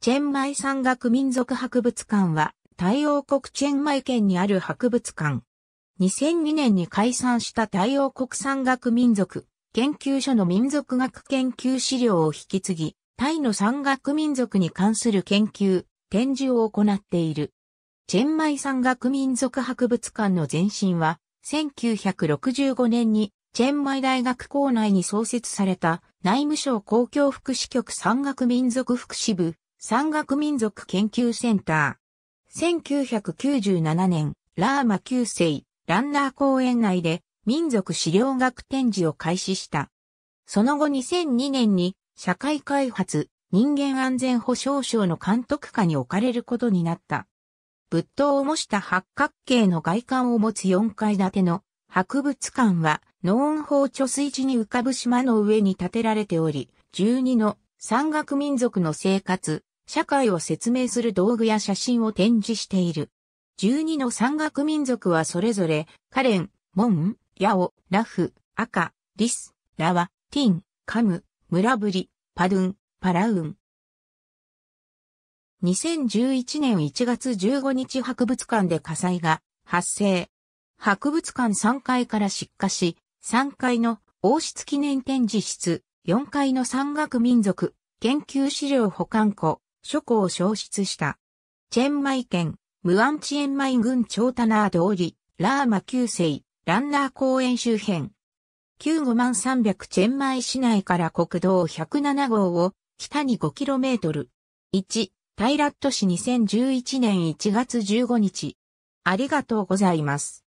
チェンマイ山岳民族博物館は、太陽国チェンマイ県にある博物館。2002年に解散した太陽国山岳民族研究所の民族学研究資料を引き継ぎ、タイの山岳民族に関する研究、展示を行っている。チェンマイ山岳民族博物館の前身は、1965年にチェンマイ大学校内に創設された内務省公共福祉局山岳民族福祉部山岳民族研究センター。1997年、ラーマ旧世、ランナー公園内で民族資料学展示を開始した。その後2002年に社会開発、人間安全保障省の監督下に置かれることになった。仏塔を模した八角形の外観を持つ4階建ての博物館は、ノーン法貯水池に浮かぶ島の上に建てられており、12の山岳民族の生活、社会を説明する道具や写真を展示している。12の山岳民族はそれぞれ、カレン、モン、ヤオ、ラフ、アカ、リス、ラワ、ティン、カム、ムラブリ、パドゥン、パラウン。2011年1月15日博物館で火災が発生。博物館3階から出火し、3階の王室記念展示室、4階の山岳民族研究資料保管庫、諸侯を消失した。チェンマイ県、ムアンチェンマイ郡長タナー通り、ラーマ旧世、ランナー公園周辺。旧5万300チェンマイ市内から国道107号を北に 5km。1、タイラット市2011年1月15日。ありがとうございます。